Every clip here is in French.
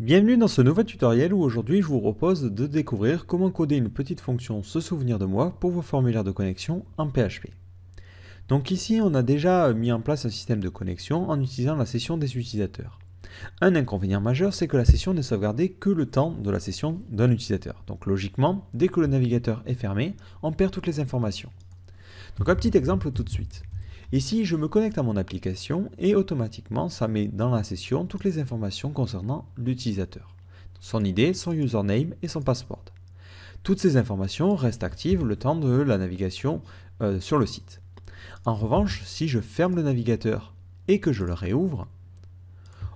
Bienvenue dans ce nouvel tutoriel où aujourd'hui je vous propose de découvrir comment coder une petite fonction se souvenir de moi pour vos formulaires de connexion en PHP. Donc ici on a déjà mis en place un système de connexion en utilisant la session des utilisateurs. Un inconvénient majeur c'est que la session n'est sauvegardée que le temps de la session d'un utilisateur. Donc logiquement, dès que le navigateur est fermé, on perd toutes les informations. Donc un petit exemple tout de suite. Ici, je me connecte à mon application et automatiquement, ça met dans la session toutes les informations concernant l'utilisateur. Son ID, son username et son password. Toutes ces informations restent actives le temps de la navigation euh, sur le site. En revanche, si je ferme le navigateur et que je le réouvre,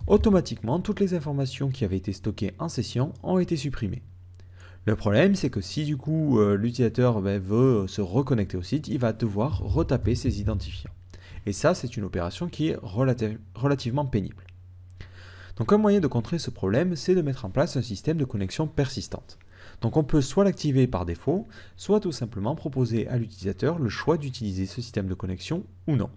automatiquement toutes les informations qui avaient été stockées en session ont été supprimées. Le problème, c'est que si du coup euh, l'utilisateur ben, veut se reconnecter au site, il va devoir retaper ses identifiants. Et ça, c'est une opération qui est relativement pénible. Donc un moyen de contrer ce problème, c'est de mettre en place un système de connexion persistante. Donc on peut soit l'activer par défaut, soit tout simplement proposer à l'utilisateur le choix d'utiliser ce système de connexion ou non.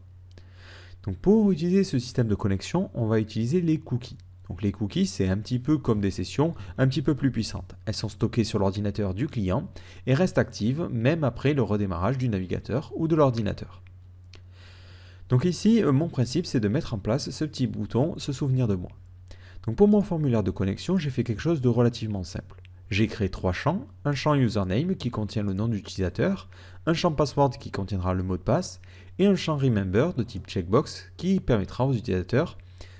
Donc pour utiliser ce système de connexion, on va utiliser les cookies. Donc les cookies, c'est un petit peu comme des sessions un petit peu plus puissantes. Elles sont stockées sur l'ordinateur du client et restent actives même après le redémarrage du navigateur ou de l'ordinateur. Donc ici, euh, mon principe, c'est de mettre en place ce petit bouton « Se souvenir de moi ». Donc pour mon formulaire de connexion, j'ai fait quelque chose de relativement simple. J'ai créé trois champs, un champ username qui contient le nom d'utilisateur, un champ password qui contiendra le mot de passe, et un champ remember de type checkbox qui permettra aux utilisateurs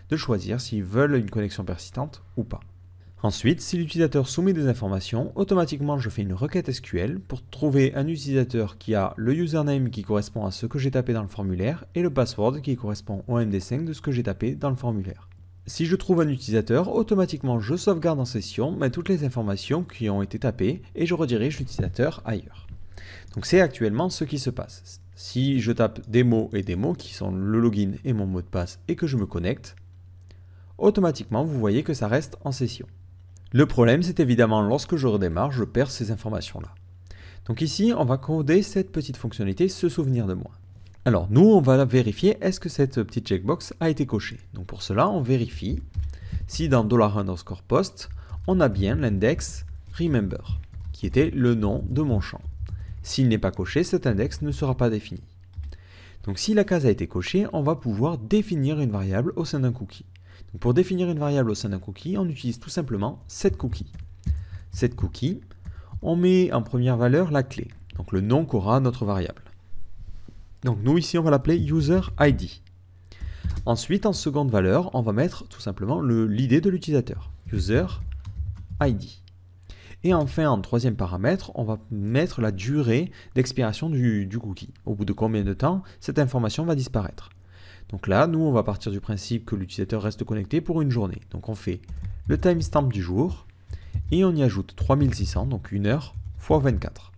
de choisir s'ils veulent une connexion persistante ou pas. Ensuite, si l'utilisateur soumet des informations, automatiquement je fais une requête SQL pour trouver un utilisateur qui a le username qui correspond à ce que j'ai tapé dans le formulaire et le password qui correspond au MD5 de ce que j'ai tapé dans le formulaire. Si je trouve un utilisateur, automatiquement je sauvegarde en session toutes les informations qui ont été tapées et je redirige l'utilisateur ailleurs. Donc c'est actuellement ce qui se passe. Si je tape des mots et des mots qui sont le login et mon mot de passe et que je me connecte, automatiquement vous voyez que ça reste en session. Le problème, c'est évidemment lorsque je redémarre, je perds ces informations-là. Donc ici, on va coder cette petite fonctionnalité, se souvenir de moi. Alors nous, on va vérifier est-ce que cette petite checkbox a été cochée. Donc pour cela, on vérifie si dans $underscore post, on a bien l'index remember, qui était le nom de mon champ. S'il n'est pas coché, cet index ne sera pas défini. Donc si la case a été cochée, on va pouvoir définir une variable au sein d'un cookie pour définir une variable au sein d'un cookie, on utilise tout simplement cette cookie. Cette cookie, on met en première valeur la clé, donc le nom qu'aura notre variable. Donc nous ici, on va l'appeler user_id. Ensuite, en seconde valeur, on va mettre tout simplement l'idée de l'utilisateur, user_id. Et enfin, en troisième paramètre, on va mettre la durée d'expiration du, du cookie. Au bout de combien de temps, cette information va disparaître. Donc là, nous, on va partir du principe que l'utilisateur reste connecté pour une journée. Donc on fait le timestamp du jour et on y ajoute 3600, donc une heure x 24.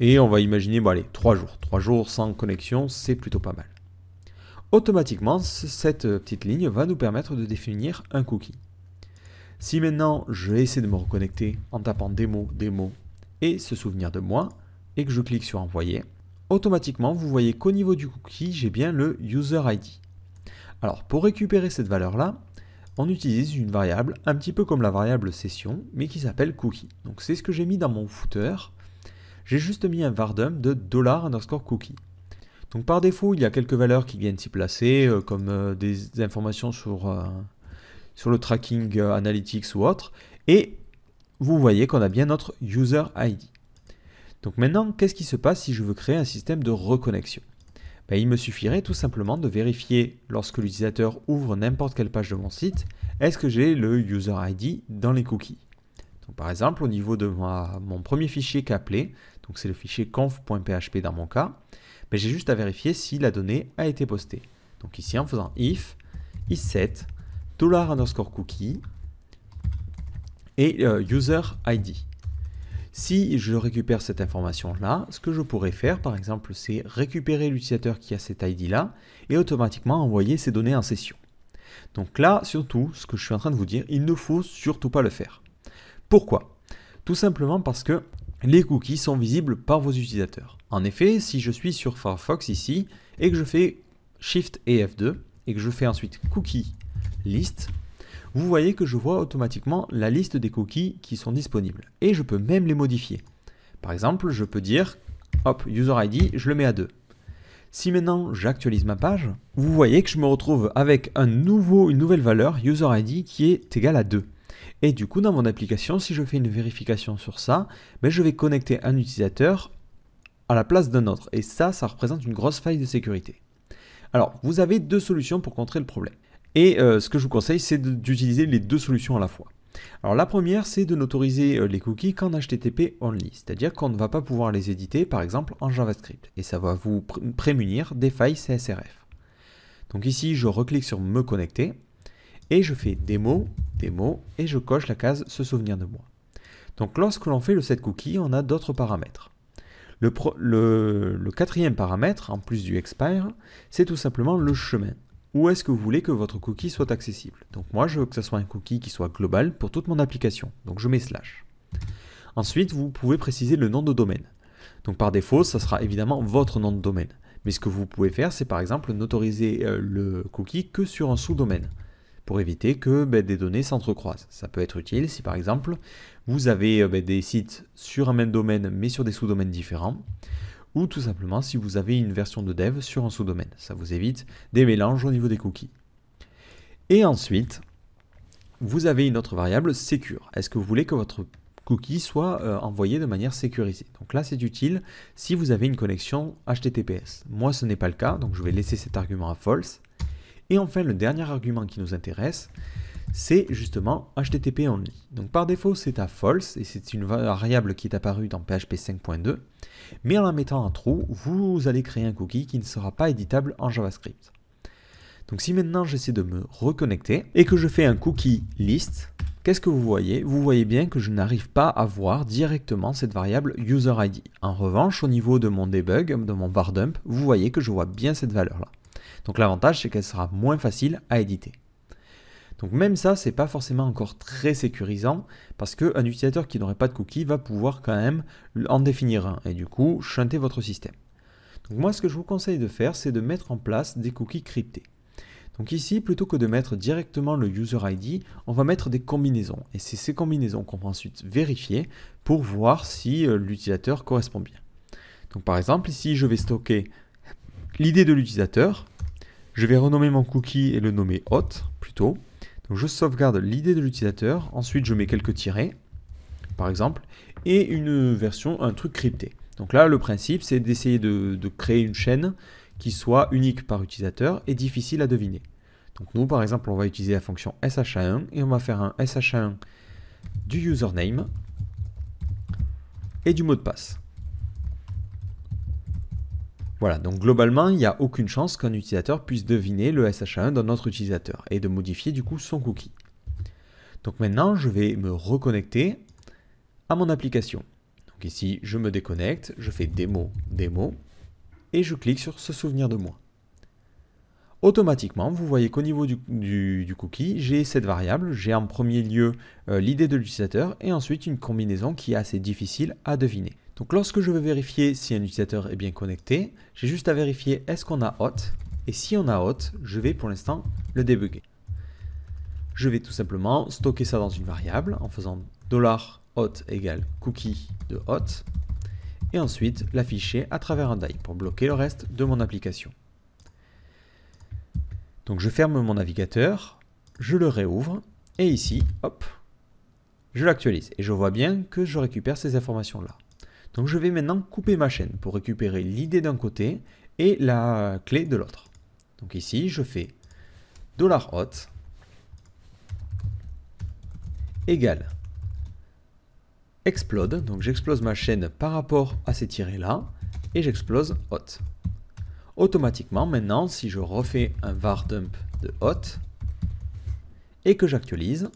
Et on va imaginer, bon allez, 3 jours. 3 jours sans connexion, c'est plutôt pas mal. Automatiquement, cette euh, petite ligne va nous permettre de définir un cookie. Si maintenant je essayer de me reconnecter en tapant démo, démo et se souvenir de moi, et que je clique sur envoyer, automatiquement, vous voyez qu'au niveau du cookie, j'ai bien le user ID. Alors, pour récupérer cette valeur-là, on utilise une variable un petit peu comme la variable session, mais qui s'appelle cookie. Donc, c'est ce que j'ai mis dans mon footer. J'ai juste mis un vardum de underscore cookie. Donc, par défaut, il y a quelques valeurs qui viennent s'y placer, euh, comme euh, des informations sur, euh, sur le tracking analytics ou autre. Et vous voyez qu'on a bien notre user ID. Donc maintenant, qu'est-ce qui se passe si je veux créer un système de reconnexion ben, Il me suffirait tout simplement de vérifier lorsque l'utilisateur ouvre n'importe quelle page de mon site, est-ce que j'ai le user ID dans les cookies Par exemple, au niveau de mon premier fichier qu'appelé, donc c'est le fichier conf.php dans mon cas, mais ben, j'ai juste à vérifier si la donnée a été postée. Donc ici en faisant if, is$set, dollar underscore cookie et euh, user ID. Si je récupère cette information-là, ce que je pourrais faire, par exemple, c'est récupérer l'utilisateur qui a cet ID-là et automatiquement envoyer ces données en session. Donc là, surtout, ce que je suis en train de vous dire, il ne faut surtout pas le faire. Pourquoi Tout simplement parce que les cookies sont visibles par vos utilisateurs. En effet, si je suis sur Firefox ici et que je fais Shift et F2 et que je fais ensuite Cookie List, vous voyez que je vois automatiquement la liste des cookies qui sont disponibles. Et je peux même les modifier. Par exemple, je peux dire, hop, user ID, je le mets à 2. Si maintenant j'actualise ma page, vous voyez que je me retrouve avec une nouvelle valeur, user ID, qui est égale à 2. Et du coup, dans mon application, si je fais une vérification sur ça, ben, je vais connecter un utilisateur à la place d'un autre. Et ça, ça représente une grosse faille de sécurité. Alors, vous avez deux solutions pour contrer le problème. Et euh, ce que je vous conseille, c'est d'utiliser les deux solutions à la fois. Alors la première, c'est de n'autoriser euh, les cookies qu'en HTTP only, c'est-à-dire qu'on ne va pas pouvoir les éditer par exemple en JavaScript, et ça va vous prémunir des failles CSRF. Donc ici, je reclique sur me connecter, et je fais démo, démo, et je coche la case se souvenir de moi. Donc lorsque l'on fait le set cookie, on a d'autres paramètres. Le, le, quatrième paramètre, en plus du expire, c'est tout simplement le chemin où est-ce que vous voulez que votre cookie soit accessible. Donc moi, je veux que ce soit un cookie qui soit global pour toute mon application. Donc je mets slash. Ensuite, vous pouvez préciser le nom de domaine. Donc par défaut, ça sera évidemment votre nom de domaine. Mais ce que vous pouvez faire, c'est par exemple n'autoriser euh, le cookie que sur un sous-domaine pour éviter que ben, des données s'entrecroisent. Ça peut être utile si par exemple vous avez euh, ben, des sites sur un même domaine mais sur des sous-domaines différents ou tout simplement si vous avez une version de dev sur un sous-domaine. Ça vous évite des mélanges au niveau des cookies. Et ensuite, vous avez une autre variable secure. Est-ce que vous voulez que votre cookie soit euh, envoyé de manière sécurisée Donc là, c'est utile si vous avez une connexion HTTPS. Moi, ce n'est pas le cas, donc je vais laisser cet argument à false. Et enfin, le dernier argument qui nous intéresse, c'est justement HTTP only. Donc par défaut, c'est à false, et c'est une variable qui est apparue dans PHP 5.2, mais en la mettant à true, vous allez créer un cookie qui ne sera pas éditable en JavaScript. Donc si maintenant j'essaie de me reconnecter, et que je fais un cookie list, qu'est-ce que vous voyez Vous voyez bien que je n'arrive pas à voir directement cette variable userID. En revanche, au niveau de mon debug, de mon var dump, vous voyez que je vois bien cette valeur-là. Donc l'avantage, c'est qu'elle sera moins facile à éditer. Donc même ça, c'est pas forcément encore très sécurisant parce qu'un utilisateur qui n'aurait pas de cookie va pouvoir quand même en définir un et du coup chanter votre système. Donc moi, ce que je vous conseille de faire, c'est de mettre en place des cookies cryptés. Donc ici, plutôt que de mettre directement le user ID, on va mettre des combinaisons. Et c'est ces combinaisons qu'on va ensuite vérifier pour voir si euh, l'utilisateur correspond bien. Donc par exemple, ici, je vais stocker l'idée de l'utilisateur. Je vais renommer mon cookie et le nommer hot plutôt je sauvegarde l'idée de l'utilisateur, ensuite je mets quelques tirets, par exemple, et une version, un truc crypté. Donc là, le principe, c'est d'essayer de, créer une chaîne qui soit unique par utilisateur et difficile à deviner. Donc nous, par exemple, on va utiliser la fonction SHA1 et on va faire un SHA1 du username et du mot de passe. Voilà, donc globalement, il n'y a aucune chance qu'un utilisateur puisse deviner le SHA-1 d'un autre utilisateur et de modifier du coup son cookie. Donc maintenant, je vais me reconnecter à mon application. Donc ici, je me déconnecte, je fais démo, démo, et je clique sur se souvenir de moi. Automatiquement, vous voyez qu'au niveau du, cookie, j'ai cette variable, j'ai en premier lieu euh, l'idée de l'utilisateur et ensuite une combinaison qui est assez difficile à deviner. Donc lorsque je veux vérifier si un utilisateur est bien connecté, j'ai juste à vérifier est-ce qu'on a hot, et si on a hot, je vais pour l'instant le débugger. Je vais tout simplement stocker ça dans une variable en faisant $hot égale cookie de hot, et ensuite l'afficher à travers un die pour bloquer le reste de mon application. Donc je ferme mon navigateur, je le réouvre, et ici, hop, je l'actualise. Et je vois bien que je récupère ces informations-là. Donc je vais maintenant couper ma chaîne pour récupérer l'idée d'un côté et la clé de l'autre. Donc ici, je fais $hot égale explode. Donc j'explose ma chaîne par rapport à ces tirets là et j'explose hot. Automatiquement, maintenant, si je refais un var dump de hot et que j'actualise,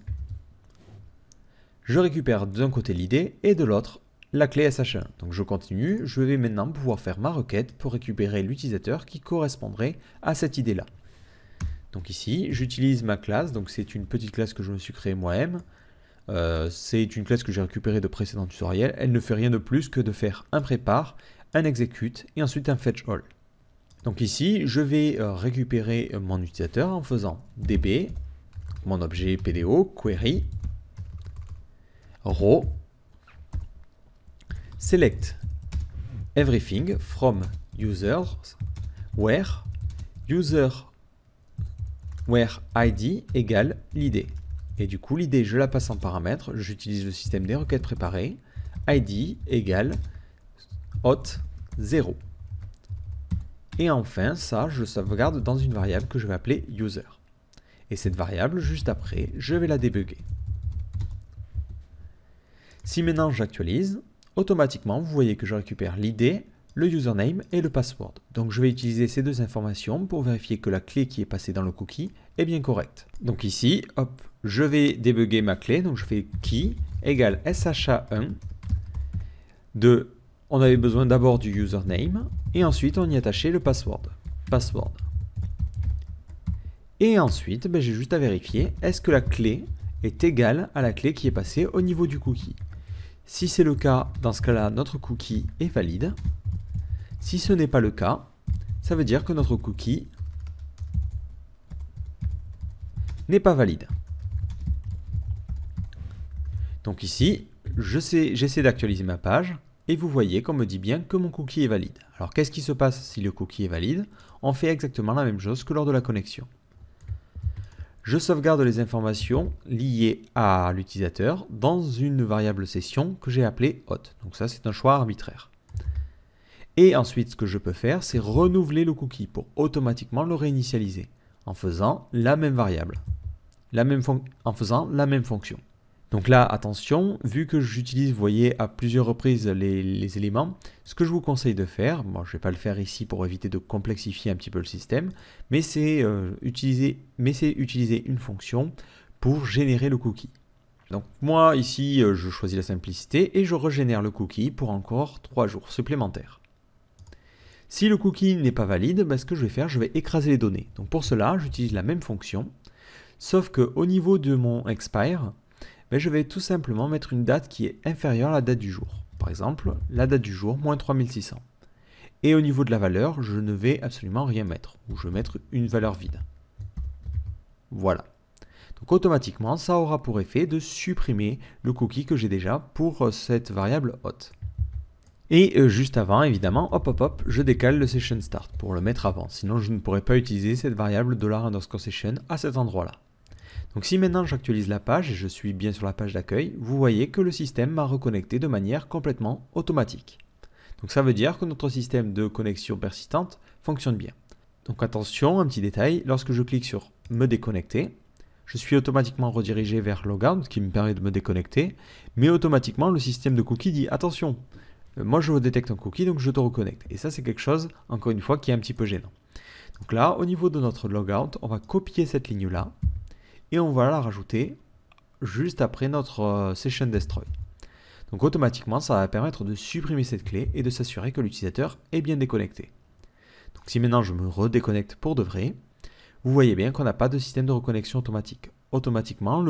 je récupère d'un côté l'idée et de l'autre la clé SH1, Donc je continue, je vais maintenant pouvoir faire ma requête pour récupérer l'utilisateur qui correspondrait à cette idée-là. Donc ici, j'utilise ma classe, donc c'est une petite classe que je me suis créée moi-même. Euh, c'est une classe que j'ai récupérée de précédents tutoriels. Elle ne fait rien de plus que de faire un prépare, un execute et ensuite un fetch all. Donc ici, je vais euh, récupérer euh, mon utilisateur en faisant db, mon objet pdo, query, row, select everything from users where user where id égale l'id. Et du coup, l'id, je la passe en paramètre, j'utilise le système des requêtes préparées, id égale hot 0. Et enfin, ça, je sauvegarde dans une variable que je vais appeler user. Et cette variable, juste après, je vais la débugger. Si maintenant j'actualise, automatiquement, vous voyez que je récupère l'idée, le username et le password. Donc je vais utiliser ces deux informations pour vérifier que la clé qui est passée dans le cookie est bien correcte. Donc ici, hop, je vais débugger ma clé, donc je fais key égale sha1 de, on avait besoin d'abord du username et ensuite on y attachait le password, password. Et ensuite, ben, j'ai juste à vérifier, est-ce que la clé est égale à la clé qui est passée au niveau du cookie si c'est le cas, dans ce cas-là, notre cookie est valide. Si ce n'est pas le cas, ça veut dire que notre cookie n'est pas valide. Donc ici, j'essaie d'actualiser ma page et vous voyez qu'on me dit bien que mon cookie est valide. Alors qu'est-ce qui se passe si le cookie est valide On fait exactement la même chose que lors de la connexion. Je sauvegarde les informations liées à l'utilisateur dans une variable session que j'ai appelée hot. Donc ça, c'est un choix arbitraire. Et ensuite, ce que je peux faire, c'est renouveler le cookie pour automatiquement le réinitialiser en faisant la même variable, la même en faisant la même fonction. Donc là, attention, vu que j'utilise, vous voyez, à plusieurs reprises les, éléments, ce que je vous conseille de faire, moi je ne vais pas le faire ici pour éviter de complexifier un petit peu le système, mais c'est euh, utiliser, utiliser une fonction pour générer le cookie. Donc moi ici, euh, je choisis la simplicité et je régénère le cookie pour encore 3 jours supplémentaires. Si le cookie n'est pas valide, ben, ce que je vais faire, je vais écraser les données. Donc pour cela, j'utilise la même fonction, sauf qu'au niveau de mon expire, mais je vais tout simplement mettre une date qui est inférieure à la date du jour. Par exemple, la date du jour, moins 3600. Et au niveau de la valeur, je ne vais absolument rien mettre, ou je vais mettre une valeur vide. Voilà. Donc automatiquement, ça aura pour effet de supprimer le cookie que j'ai déjà pour euh, cette variable hot. Et euh, juste avant, évidemment, hop hop hop, je décale le session start pour le mettre avant, sinon je ne pourrais pas utiliser cette variable $underscore session à cet endroit-là. Donc si maintenant j'actualise la page et je suis bien sur la page d'accueil, vous voyez que le système m'a reconnecté de manière complètement automatique. Donc ça veut dire que notre système de connexion persistante fonctionne bien. Donc attention, un petit détail, lorsque je clique sur me déconnecter, je suis automatiquement redirigé vers logout qui me permet de me déconnecter, mais automatiquement le système de cookies dit attention, euh, moi je détecte un cookie donc je te reconnecte. Et ça c'est quelque chose, encore une fois, qui est un petit peu gênant. Donc là, au niveau de notre logout, on va copier cette ligne là, et on va la rajouter juste après notre euh, session destroy. Donc automatiquement, ça va permettre de supprimer cette clé et de s'assurer que l'utilisateur est bien déconnecté. Donc si maintenant je me redéconnecte pour de vrai, vous voyez bien qu'on n'a pas de système de reconnexion automatique. Automatiquement,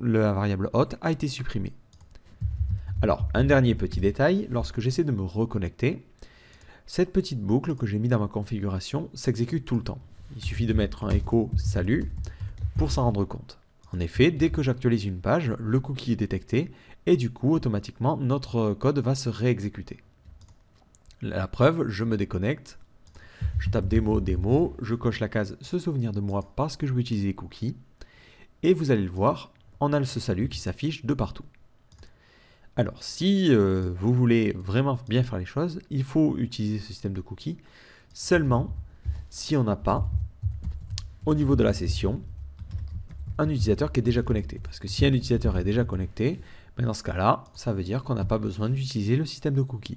la variable hot a été supprimée. Alors, un dernier petit détail, lorsque j'essaie de me reconnecter, cette petite boucle que j'ai mise dans ma configuration s'exécute tout le temps. Il suffit de mettre un écho « salut » s'en rendre compte. En effet, dès que j'actualise une page, le cookie est détecté et du coup, automatiquement, notre code va se réexécuter. La preuve, je me déconnecte, je tape démo, démo, je coche la case se souvenir de moi parce que je veux utiliser les cookies et vous allez le voir, on a ce salut qui s'affiche de partout. Alors, si euh, vous voulez vraiment bien faire les choses, il faut utiliser ce système de cookies seulement si on n'a pas, au niveau de la session, un utilisateur qui est déjà connecté. Parce que si un utilisateur est déjà connecté, mais ben dans ce cas-là, ça veut dire qu'on n'a pas besoin d'utiliser le système de cookies.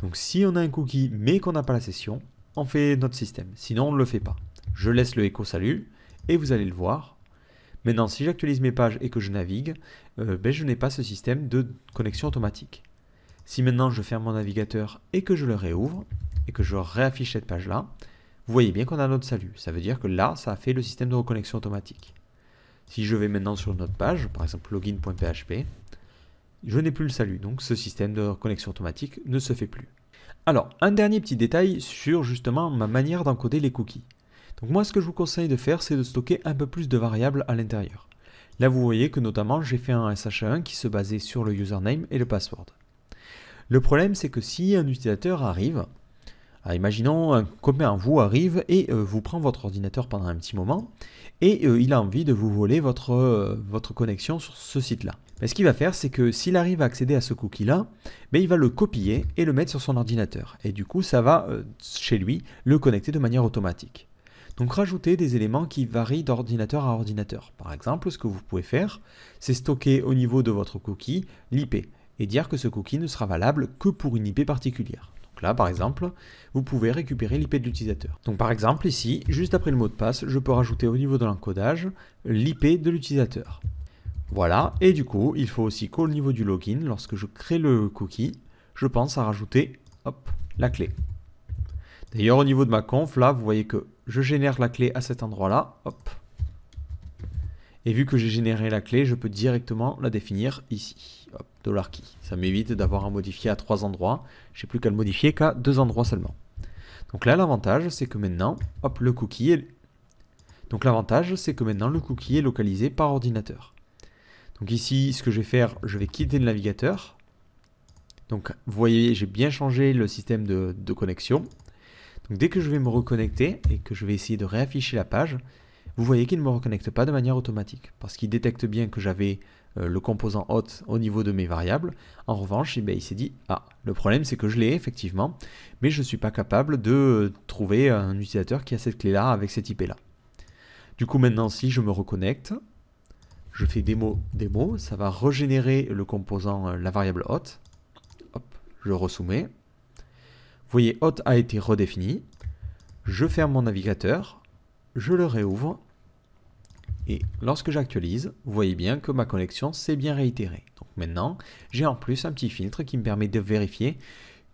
Donc si on a un cookie mais qu'on n'a pas la session, on fait notre système. Sinon, on ne le fait pas. Je laisse le écho salut et vous allez le voir. Maintenant, si j'actualise mes pages et que je navigue, euh, ben, je n'ai pas ce système de connexion automatique. Si maintenant je ferme mon navigateur et que je le réouvre et que je réaffiche cette page-là, vous voyez bien qu'on a notre salut. Ça veut dire que là, ça a fait le système de reconnexion automatique. Si je vais maintenant sur notre page, par exemple login.php, je n'ai plus le salut, donc ce système de connexion automatique ne se fait plus. Alors, un dernier petit détail sur justement ma manière d'encoder les cookies. Donc moi, ce que je vous conseille de faire, c'est de stocker un peu plus de variables à l'intérieur. Là, vous voyez que notamment, j'ai fait un SHA1 qui se basait sur le username et le password. Le problème, c'est que si un utilisateur arrive ah, imaginons un euh, en vous arrive et euh, vous prend votre ordinateur pendant un petit moment et euh, il a envie de vous voler votre, connexion sur ce site-là. Mais ce qu'il va faire, c'est que s'il arrive à accéder à ce cookie-là, ben, il va le copier et le mettre sur son ordinateur. Et du coup, ça va, chez lui, le connecter de manière automatique. Donc rajouter des éléments qui varient d'ordinateur à ordinateur. Par exemple, ce que vous pouvez faire, c'est stocker au niveau de votre cookie l'IP et dire que ce cookie ne sera valable que pour une IP particulière par exemple, vous pouvez récupérer l'IP de l'utilisateur. Donc par exemple, ici, juste après le mot de passe, je peux rajouter au niveau de l'encodage l'IP de l'utilisateur. Voilà, et du coup, il faut aussi qu'au niveau du login, lorsque je crée le cookie, je pense à rajouter hop, la clé. D'ailleurs, au niveau de ma conf, là, vous voyez que je génère la clé à cet endroit-là, hop, et vu que j'ai généré la clé, je peux directement la définir ici. dollar $key. Ça m'évite d'avoir à modifier à trois endroits. J'ai plus qu'à le modifier qu'à deux endroits seulement. Donc là, l'avantage, c'est que maintenant, hop, le cookie est... Donc l'avantage, c'est que maintenant, le cookie est localisé par ordinateur. Donc ici, ce que je vais faire, je vais quitter le navigateur. Donc vous voyez, j'ai bien changé le système de, de connexion. Donc dès que je vais me reconnecter et que je vais essayer de réafficher la page, vous voyez qu'il ne me reconnecte pas de manière automatique, parce qu'il détecte bien que j'avais euh, le composant hot au niveau de mes variables. En revanche, eh ben, il s'est dit, ah, le problème c'est que je l'ai effectivement, mais je ne suis pas capable de euh, trouver un utilisateur qui a cette clé-là avec cette IP-là. Du coup, maintenant, si je me reconnecte, je fais démo, démo, ça va régénérer le composant, euh, la variable hot. Hop, je resoumets. Vous voyez, hot a été redéfini. Je ferme mon navigateur, je le réouvre. Et lorsque j'actualise, vous voyez bien que ma connexion s'est bien réitérée. Donc maintenant, j'ai en plus un petit filtre qui me permet de vérifier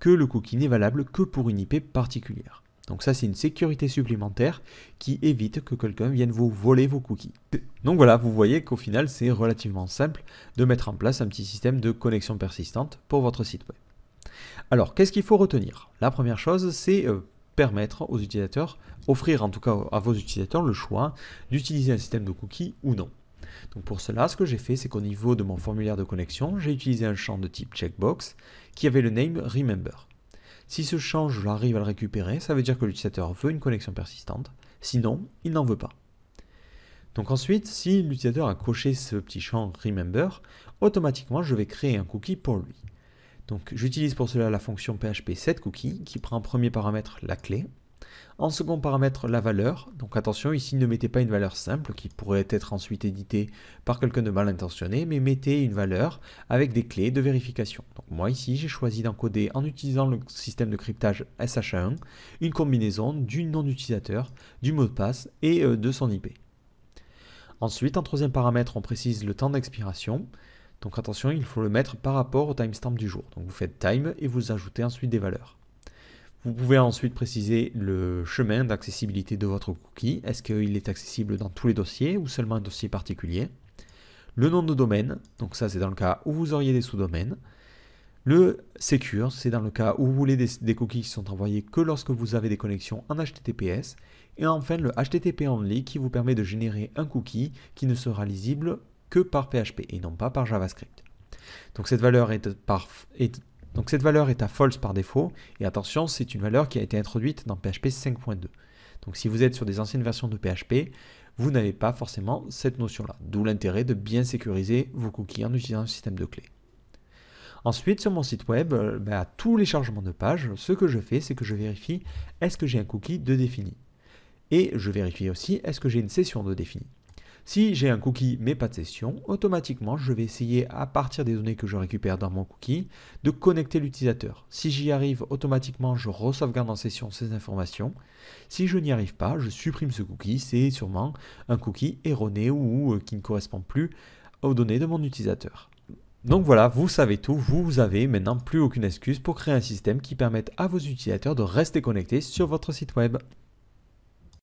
que le cookie n'est valable que pour une IP particulière. Donc ça, c'est une sécurité supplémentaire qui évite que quelqu'un vienne vous voler vos cookies. Donc voilà, vous voyez qu'au final, c'est relativement simple de mettre en place un petit système de connexion persistante pour votre site web. Alors, qu'est-ce qu'il faut retenir La première chose, c'est euh, permettre aux utilisateurs, offrir en tout cas à vos utilisateurs le choix d'utiliser un système de cookies ou non. Donc pour cela, ce que j'ai fait, c'est qu'au niveau de mon formulaire de connexion, j'ai utilisé un champ de type checkbox qui avait le name remember. Si ce champ, je l'arrive à le récupérer, ça veut dire que l'utilisateur veut une connexion persistante, sinon il n'en veut pas. Donc ensuite, si l'utilisateur a coché ce petit champ remember, automatiquement je vais créer un cookie pour lui. Donc j'utilise pour cela la fonction php setCookie qui prend en premier paramètre la clé, en second paramètre la valeur. Donc attention, ici ne mettez pas une valeur simple qui pourrait être ensuite éditée par quelqu'un de mal intentionné, mais mettez une valeur avec des clés de vérification. Donc moi ici, j'ai choisi d'encoder en utilisant le système de cryptage SHA1 une combinaison du nom d'utilisateur, du mot de passe et euh, de son IP. Ensuite, en troisième paramètre, on précise le temps d'expiration donc attention, il faut le mettre par rapport au timestamp du jour. Donc vous faites time et vous ajoutez ensuite des valeurs. Vous pouvez ensuite préciser le chemin d'accessibilité de votre cookie. Est-ce qu'il est accessible dans tous les dossiers ou seulement un dossier particulier Le nom de domaine, donc ça c'est dans le cas où vous auriez des sous-domaines. Le secure, c'est dans le cas où vous voulez des, cookies qui sont envoyés que lorsque vous avez des connexions en HTTPS. Et enfin le HTTP only qui vous permet de générer un cookie qui ne sera lisible que par PHP et non pas par JavaScript. Donc cette valeur est, à false par défaut, et attention, c'est une valeur qui a été introduite dans PHP 5.2. Donc si vous êtes sur des anciennes versions de PHP, vous n'avez pas forcément cette notion-là, d'où l'intérêt de bien sécuriser vos cookies en utilisant un système de clés. Ensuite, sur mon site web, euh, bah, à tous les chargements de page, ce que je fais, c'est que je vérifie est-ce que j'ai un cookie de défini. Et je vérifie aussi est-ce que j'ai une session de défini. Si j'ai un cookie mais pas de session, automatiquement je vais essayer à partir des données que je récupère dans mon cookie de connecter l'utilisateur. Si j'y arrive, automatiquement je re-sauvegarde en session ces informations. Si je n'y arrive pas, je supprime ce cookie, c'est sûrement un cookie erroné ou euh, qui ne correspond plus aux données de mon utilisateur. Donc voilà, vous savez tout, vous avez maintenant plus aucune excuse pour créer un système qui permette à vos utilisateurs de rester connectés sur votre site web.